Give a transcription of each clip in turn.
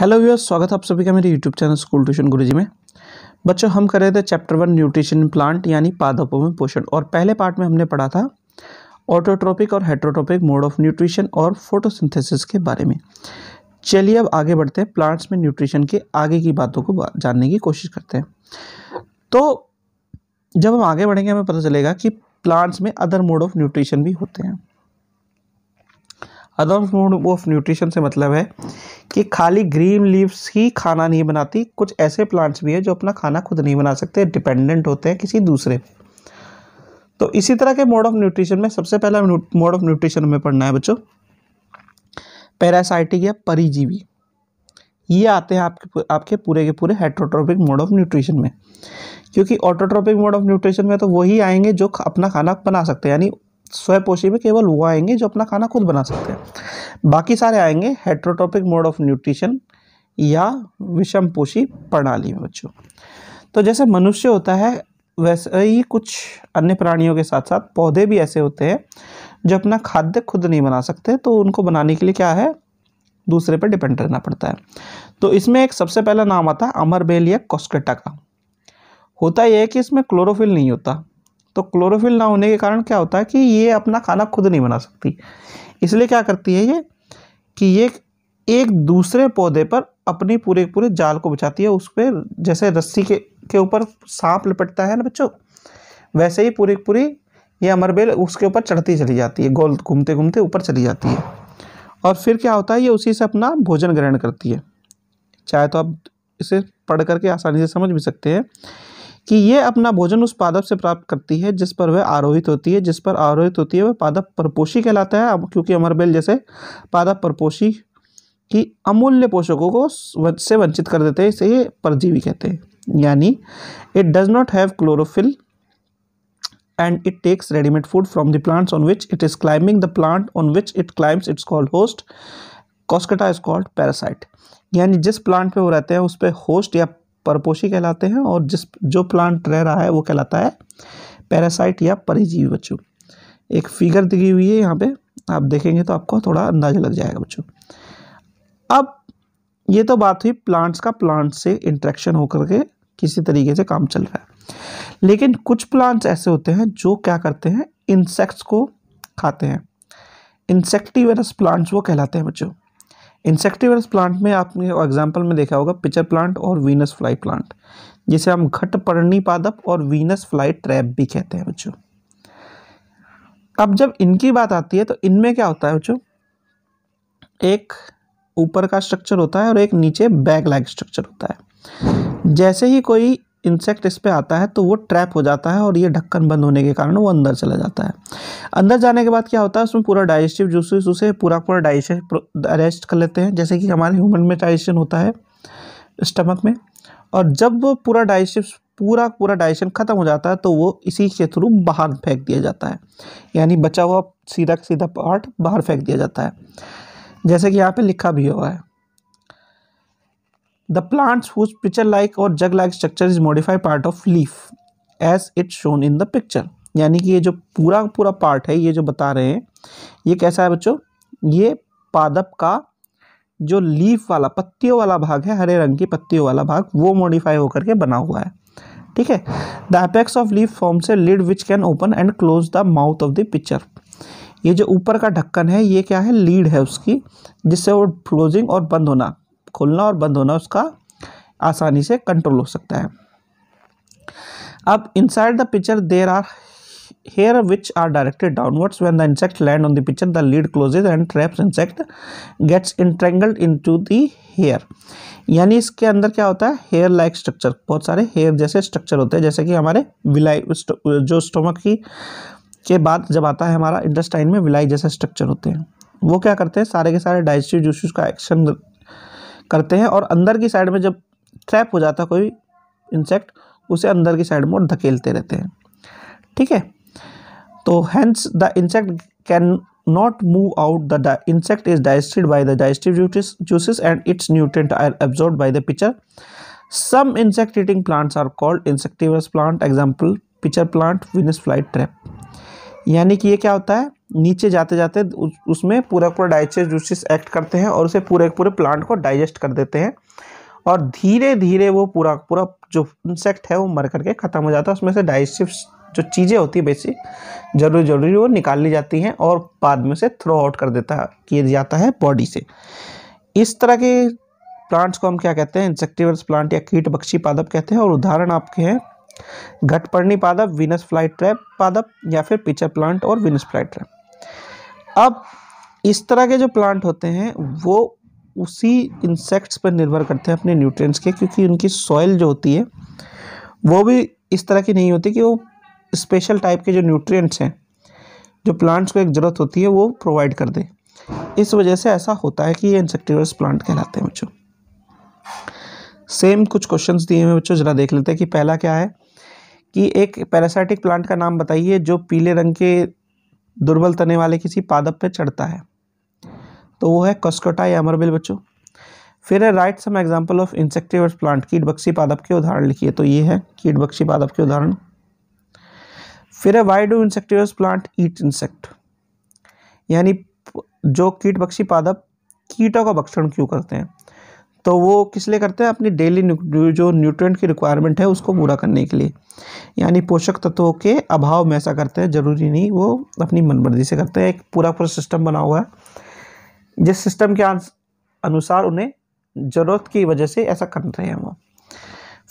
Hello viewer स्वागत है आप सभी का मेरे यूट्यूब चैनल स्कूल ट्यूशन जी में बच्चों हम कर रहे थे चैप्टर वन न्यूट्रिशन प्लांट यानी पादपों में पोषण और पहले पार्ट में हमने पढ़ा था ऑटोट्रोपिक और हेट्रोट्रोपिक मोड ऑफ न्यूट्रिशन और फोटोसिंथेसिस के बारे में चलिए अब आगे बढ़ते हैं प्लांट्स में न्यूट्रिशन के आगे की बातों को जानने की कोशिश करते हैं तो जब हम आगे बढ़ेंगे हमें पता चलेगा कि प्लांट्स में अदर मोड ऑफ न्यूट्रिशन भी होते हैं अदर मोड ऑफ न्यूट्रिशन से मतलब है कि खाली ग्रीन लीव्स ही खाना नहीं बनाती कुछ ऐसे प्लांट्स भी हैं जो अपना खाना खुद नहीं बना सकते डिपेंडेंट होते हैं किसी दूसरे पर तो इसी तरह के मोड ऑफ न्यूट्रिशन में सबसे पहला मोड ऑफ न्यूट्रिशन में पढ़ना है बच्चों पैरासाइटिक या परिजीवी ये आते हैं आपके आपके पूरे के पूरे हेट्रोट्रॉपिक मोड ऑफ न्यूट्रिशन में क्योंकि ऑटोट्रॉपिक मोड ऑफ न्यूट्रिशन में तो वही आएंगे जो अपना खाना बना सकते हैं यानी स्वयपोषी में केवल वो आएंगे जो अपना खाना खुद बना सकते हैं बाकी सारे आएंगे हेट्रोटॉपिक मोड ऑफ न्यूट्रिशन या पोषी प्रणाली में बच्चों तो जैसे मनुष्य होता है वैसे ही कुछ अन्य प्राणियों के साथ साथ पौधे भी ऐसे होते हैं जो अपना खाद्य खुद नहीं बना सकते तो उनको बनाने के लिए क्या है दूसरे पर डिपेंड रहना पड़ता है तो इसमें एक सबसे पहला नाम आता है अमरबेल या कॉस्केटा का होता यह है कि इसमें क्लोरोफिल नहीं होता तो क्लोरोफिल ना होने के कारण क्या होता है कि ये अपना खाना खुद नहीं बना सकती इसलिए क्या करती है ये कि ये एक दूसरे पौधे पर अपनी पूरे पूरे जाल को बचाती है उस पर जैसे रस्सी के के ऊपर सांप लपटता है ना बच्चों वैसे ही पूरी पूरी ये अमरबेल उसके ऊपर चढ़ती चली जाती है गोल घूमते घूमते ऊपर चली जाती है और फिर क्या होता है ये उसी से अपना भोजन ग्रहण करती है चाहे तो आप इसे पढ़ करके आसानी से समझ भी सकते हैं कि ये अपना भोजन उस पादप से प्राप्त करती है जिस पर वह आरोहित होती है जिस पर आरोहित होती है वह पादप परपोषी कहलाता है क्योंकि अमरबेल जैसे पादप परपोषी की अमूल्य पोषकों को से वंचित कर देते हैं इसे ये परजीवी कहते हैं यानी it does not have chlorophyll and it takes ready-made food from the plants on which it is climbing. The plant on which it climbs it's called host. Coscata is called parasite. यानी जिस plant पे वो रहते हैं उस पर host या परपोशी कहलाते हैं और जिस जो प्लांट रह रहा है वो कहलाता है पैरासाइट या परिजीवी बच्चों एक फिगर दी हुई है यहाँ पे आप देखेंगे तो आपको थोड़ा अंदाजा लग जाएगा बच्चों अब ये तो बात हुई प्लांट्स का प्लांट से इंट्रैक्शन होकर के किसी तरीके से काम चल रहा है लेकिन कुछ प्लांट्स ऐसे होते हैं जो क्या करते हैं इंसेक्ट्स को खाते हैं इंसेक्टिवरस प्लांट्स वो कहलाते हैं बच्चों इंसेक्टिवर्स प्लांट में आपने एग्जाम्पल में देखा होगा पिचर प्लांट और वीनस फ्लाई प्लांट जिसे हम घट पर्णी पादप और वीनस फ्लाई ट्रैप भी कहते हैं बच्चों अब जब इनकी बात आती है तो इनमें क्या होता है बच्चों एक ऊपर का स्ट्रक्चर होता है और एक नीचे बैग लाइक स्ट्रक्चर होता है जैसे ही कोई इंसेक्ट इस पर आता है तो वो ट्रैप हो जाता है और ये ढक्कन बंद होने के कारण वो अंदर चला जाता है अंदर जाने के बाद क्या होता है उसमें पूरा डाइजेस्टिव जूसेस उसे पूरा पूरा डाइजेशन अरेस्ट कर लेते हैं जैसे कि हमारे ह्यूमन में डाइजेशन होता है स्टमक में और जब वो पूरा डाइजेस्टिव पूरा पूरा डाइजेशन ख़त्म हो जाता है तो वो इसी के थ्रू बाहर फेंक दिया जाता है यानी बचा हुआ सीधा सीधा पार्ट बाहर फेंक दिया जाता है जैसे कि यहाँ पर लिखा भी हुआ है the plants whose pitcher like और jug like structure is modified part of leaf as it's shown in the picture यानी कि ये जो पूरा पूरा पार्ट है ये जो बता रहे हैं ये कैसा है बच्चों ये पादप का जो लीफ वाला पत्तियों वाला भाग है हरे रंग की पत्तियों वाला भाग वो मॉडिफाई होकर के बना हुआ है ठीक है the apex of leaf form से lid which can open and close the mouth of the pitcher ये जो ऊपर का ढक्कन है ये क्या है लीड है उसकी जिससे वो क्लोजिंग और बंद होना खुलना और बंद होना उसका आसानी से कंट्रोल हो सकता है अब inside the pitcher there are which are directed downwards when the insect land on the pitcher the lid lid and and insect gets entangled into the hair यानी इसके अंदर क्या होता है हेयर लाइक स्ट्रक्चर बहुत सारे hair जैसे structure होते हैं जैसे कि हमारे विलाई जो स्टोमक की के बाद जब आता है हमारा इंडस्टाइन में विलाई जैसे स्ट्रक्चर होते हैं वो क्या करते हैं सारे के सारे डाइजेस्टिव जूसेस का एक्शन करते हैं और अंदर की साइड में जब ट्रैप हो जाता है कोई इंसेक्ट उसे अंदर की साइड में और धकेलते रहते हैं ठीक है तो hence the insect can not move out the insect is digested by the digestive juices and its nutrient are absorb by the pitcher some insect eating plants are called insectivorous plant example pitcher plant Venus flight trap यानी कि ये क्या होता है नीचे जाते जाते उसमें पूरा पूरा डाइजेस्ट जूसिस एक्ट करते हैं और उसे पूरे पूरे प्लांट को डाइजेस्ट कर देते हैं और धीरे धीरे वो पूरा पूरा जो इंसेक्ट है वो मर करके ख़त्म हो जाता है उसमें से डाइजेस्टिव जो चीज़ें होती है बेसिक जरूरी जरूरी वो निकाल ली जाती हैं और बाद में से थ्रो आउट कर देता किया जाता है बॉडी से इस तरह के प्लांट्स को हम क्या कहते हैं इंसेक्टिवर्स प्लांट या कीट बक्षी पादप कहते हैं और उदाहरण आपके हैं घटपर्णी पादप विनस फ्लाइट ट्रैप पादप या फिर पिचर प्लांट और विनस फ्लाई ट्रैप अब इस तरह के जो प्लांट होते हैं वो उसी इंसेक्ट्स पर निर्भर करते हैं अपने न्यूट्रिएंट्स के क्योंकि उनकी सॉइल जो होती है वो भी इस तरह की नहीं होती कि वो स्पेशल टाइप के जो न्यूट्रिएंट्स हैं जो प्लांट्स को एक ज़रूरत होती है वो प्रोवाइड कर दे इस वजह से ऐसा होता है कि ये इंसेक्टिवर्स प्लांट कहलाते हैं बच्चों सेम कुछ क्वेश्चंस दिए हुए बच्चों ज़रा देख लेते हैं कि पहला क्या है कि एक पैरासाइटिक प्लांट का नाम बताइए जो पीले रंग के दुर्बल तने वाले किसी पादप पे चढ़ता है तो वो है कस्कोटा या अमरबिल बच्चों फिर है right some example of insectivorous plant कीट बक्सी पादप के उदाहरण लिखिए तो ये है कीट बक्सी पादप के उदाहरण फिर है why do insectivorous plant eat insect यानी जो कीट बक्सी पादप कीटों का भक्षण क्यों करते हैं तो वो किस लिए करते हैं अपनी डेली जो न्यूट्रिएंट की रिक्वायरमेंट है उसको पूरा करने के लिए यानी पोषक तत्वों के अभाव में ऐसा करते हैं ज़रूरी नहीं वो अपनी मनमर्जी से करते हैं एक पूरा पूरा सिस्टम बना हुआ है जिस सिस्टम के अनुसार उन्हें ज़रूरत की वजह से ऐसा कर रहे हैं वो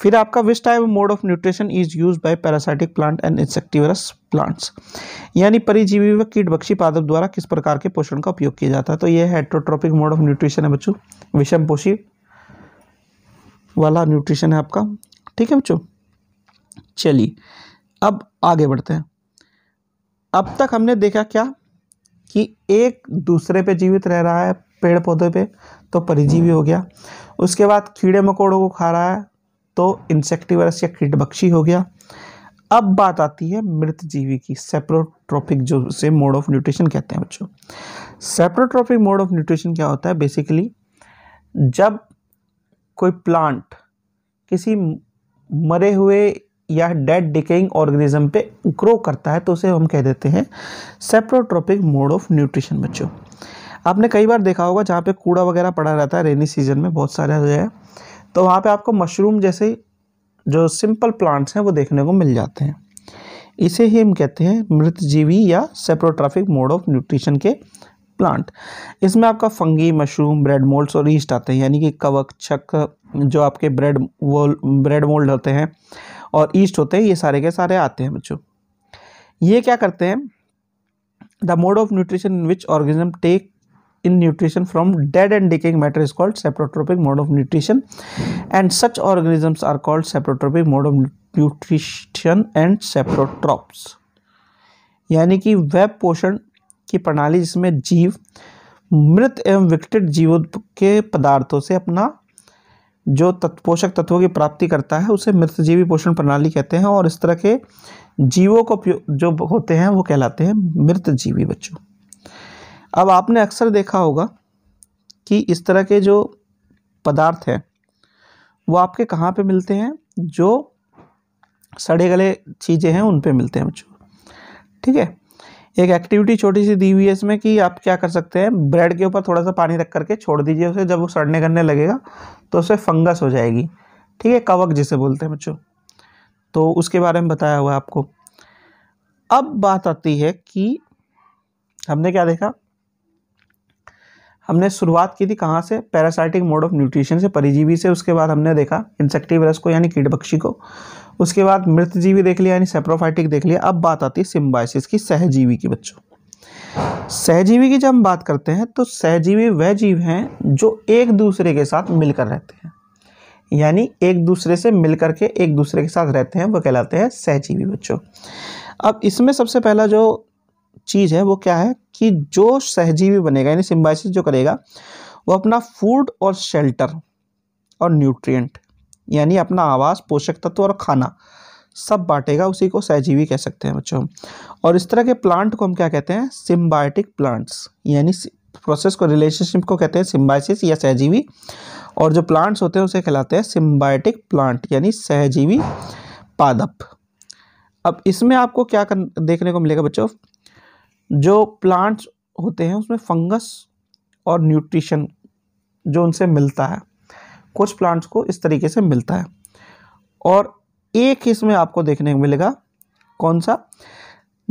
फिर आपका विस type mode of nutrition is use by parasitic plant and insectivorous plants यानी परिजीवी व कीट बक्षी पादप द्वारा किस प्रकार के पोषण का उपयोग किया जाता है तो ये हेट्रोट्रॉपिक मोड ऑफ न्यूट्रिशन है बच्चों विषम पोषी वाला न्यूट्रिशन है आपका ठीक है बच्चों चलिए अब आगे बढ़ते हैं अब तक हमने देखा क्या कि एक दूसरे पे जीवित रह रहा है पेड़ पौधे पे तो परिजीवी हो गया उसके बाद कीड़े मकोड़ों को खा रहा है तो इंसेक्टिवरस या कीटबक्षी हो गया अब बात आती है मृत जीवी की सेप्रोट्रोपिक जो से मोड ऑफ न्यूट्रिशन कहते हैं बच्चों सेप्रोट्रोपिक मोड ऑफ न्यूट्रिशन क्या होता है बेसिकली जब कोई प्लांट किसी मरे हुए या डेड डिकेइंग ऑर्गेनिज्म पे ग्रो करता है तो उसे हम कह देते हैं सेप्रोट्रोपिक मोड ऑफ न्यूट्रिशन बच्चों आपने कई बार देखा होगा जहाँ पे कूड़ा वगैरह पड़ा रहता है रेनी सीजन में बहुत सारे जो है तो वहाँ पे आपको मशरूम जैसे जो सिंपल प्लांट्स हैं वो देखने को मिल जाते हैं इसे ही हम कहते हैं मृतजीवी या सेप्रोट्राफिक मोड ऑफ न्यूट्रिशन के प्लांट इसमें आपका फंगी मशरूम ब्रेड मोल्ड्स और ईस्ट आते हैं यानी कि कवक छक जो आपके ब्रेड ब्रेड मोल्ड होते हैं और ईस्ट होते हैं ये सारे के सारे आते हैं बच्चों ये क्या करते हैं the mode of nutrition which organism take in nutrition from dead and decaying matter is called saprotrophic mode of nutrition and such organisms are called saprotrophic mode of nutrition and saprotrophs यानी कि web पोषण की प्रणाली जिसमें जीव मृत एवं विकटित जीवों के पदार्थों से अपना जो तत्पोषक तत्वों की प्राप्ति करता है उसे मृत जीवी पोषण प्रणाली कहते हैं और इस तरह के जीवों को जो होते हैं वो कहलाते हैं मृत जीवी बच्चों अब आपने अक्सर देखा होगा कि इस तरह के जो पदार्थ हैं वो आपके कहाँ पे मिलते हैं जो सड़े गले चीज़ें हैं उन पे मिलते हैं बच्चों ठीक है एक एक्टिविटी छोटी सी दी हुई है इसमें कि आप क्या कर सकते हैं ब्रेड के ऊपर थोड़ा सा पानी रख करके छोड़ दीजिए उसे जब वो सड़ने करने लगेगा तो उसे फंगस हो जाएगी ठीक है कवक जिसे बोलते हैं बच्चों तो उसके बारे में बताया हुआ है आपको अब बात आती है कि हमने क्या देखा हमने शुरुआत की थी कहाँ से पैरासाइटिक मोड ऑफ न्यूट्रिशन से परिजीवी से उसके बाद हमने देखा इंसेक्टिवरस को यानी पक्षी को उसके बाद मृतजीवी देख लिया यानी सेप्रोफाइटिक देख लिया अब बात आती है सिम्बाइसिस की सहजीवी की बच्चों सहजीवी की जब हम बात करते हैं तो सहजीवी वह जीव हैं जो एक दूसरे के साथ मिलकर रहते हैं यानी एक दूसरे से मिलकर के एक दूसरे के साथ रहते हैं वो कहलाते हैं सहजीवी बच्चों अब इसमें सबसे पहला जो चीज़ है वो क्या है कि जो सहजीवी बनेगा यानी सिम्बाइसिस जो करेगा वो अपना फूड और शेल्टर और न्यूट्रिएंट यानी अपना आवास पोषक तत्व और खाना सब बांटेगा उसी को सहजीवी कह सकते हैं बच्चों और इस तरह के प्लांट को हम क्या कहते हैं सिम्बायोटिक प्लांट्स यानी प्रोसेस को रिलेशनशिप को कहते हैं सिम्बाइसिस या सहजीवी और जो प्लांट्स होते हैं उसे कहलाते हैं सिम्बायोटिक प्लांट यानी सहजीवी पादप अब इसमें आपको क्या कर देखने को मिलेगा बच्चों जो प्लांट्स होते हैं उसमें फंगस और न्यूट्रिशन जो उनसे मिलता है कुछ प्लांट्स को इस तरीके से मिलता है और एक इसमें आपको देखने को मिलेगा कौन सा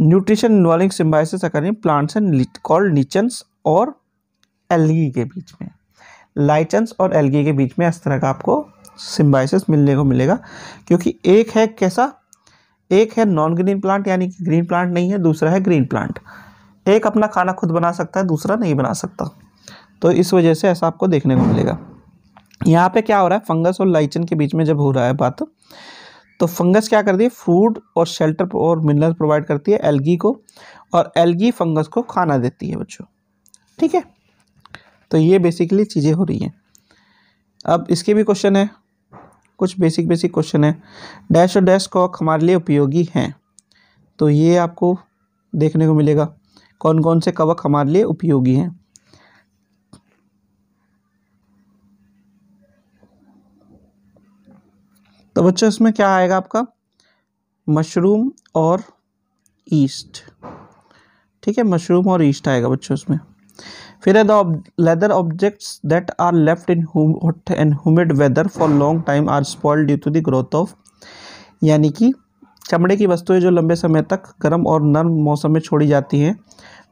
nutrition involving symbiosis according plants and called lichens और एलगी के बीच में लाइचन्स और एलगी के बीच में इस तरह का आपको सिम्बाइसिस मिलने को मिलेगा क्योंकि एक है कैसा एक है नॉन ग्रीन प्लांट यानी कि ग्रीन प्लांट नहीं है दूसरा है ग्रीन प्लांट एक अपना खाना खुद बना सकता है दूसरा नहीं बना सकता तो इस वजह से ऐसा आपको देखने को मिलेगा यहाँ पे क्या हो रहा है फंगस और लाइचन के बीच में जब हो रहा है बात तो फंगस क्या करती है फूड और शेल्टर और मिनरल प्रोवाइड करती है एल्गी को और एल्गी फंगस को खाना देती है बच्चों ठीक है तो ये बेसिकली चीज़ें हो रही हैं अब इसके भी क्वेश्चन है कुछ बेसिक बेसिक क्वेश्चन है डैश और डैश कॉक हमारे लिए उपयोगी हैं तो ये आपको देखने को मिलेगा कौन कौन से कवक हमारे लिए उपयोगी हैं तो बच्चों इसमें क्या आएगा आपका मशरूम और ईस्ट ठीक है मशरूम और ईस्ट आएगा बच्चों इसमें फिर है the leather objects that are left in hot and humid weather for long time are spoiled due to the growth of यानी कि चमड़े की वस्तुएं जो लंबे समय तक गर्म और नर्म मौसम में छोड़ी जाती हैं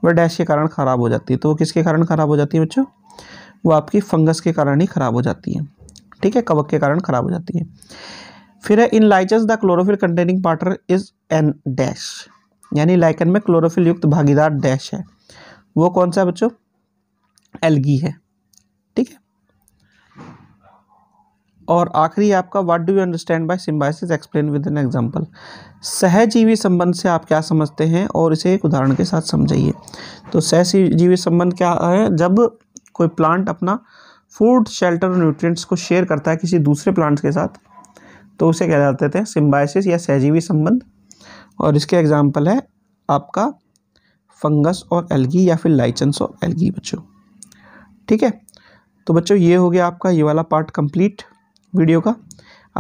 वह डैश के कारण ख़राब हो जाती है तो वो किसके कारण ख़राब हो जाती है बच्चों वो आपकी फंगस के कारण ही ख़राब हो जाती है ठीक है कवक के कारण ख़राब हो जाती है फिर है in lichens the chlorophyll containing partner is an dash यानी लाइकन में क्लोरोफिल युक्त भागीदार डैश है वो कौन सा बच्चों एलगी है ठीक है और आखिरी आपका what do you understand by symbiosis explain with an example सहजीवी संबंध से आप क्या समझते हैं और इसे एक उदाहरण के साथ समझाइए तो सहजीवी संबंध क्या है जब कोई प्लांट अपना फूड शेल्टर और न्यूट्रिएंट्स को शेयर करता है किसी दूसरे प्लांट्स के साथ तो उसे क्या जाते थे सिम्बाइसिस या सहजीवी संबंध और इसके एग्जाम्पल है आपका फंगस और एल्गी या फिर लाइचन्स और एल्गी बच्चों ठीक है तो बच्चों ये हो गया आपका ये वाला पार्ट कंप्लीट वीडियो का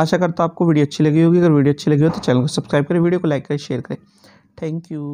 आशा करता हूँ आपको वीडियो अच्छी लगी होगी अगर वीडियो अच्छी लगी हो तो चैनल को सब्सक्राइब करें वीडियो को लाइक करें शेयर करें थैंक यू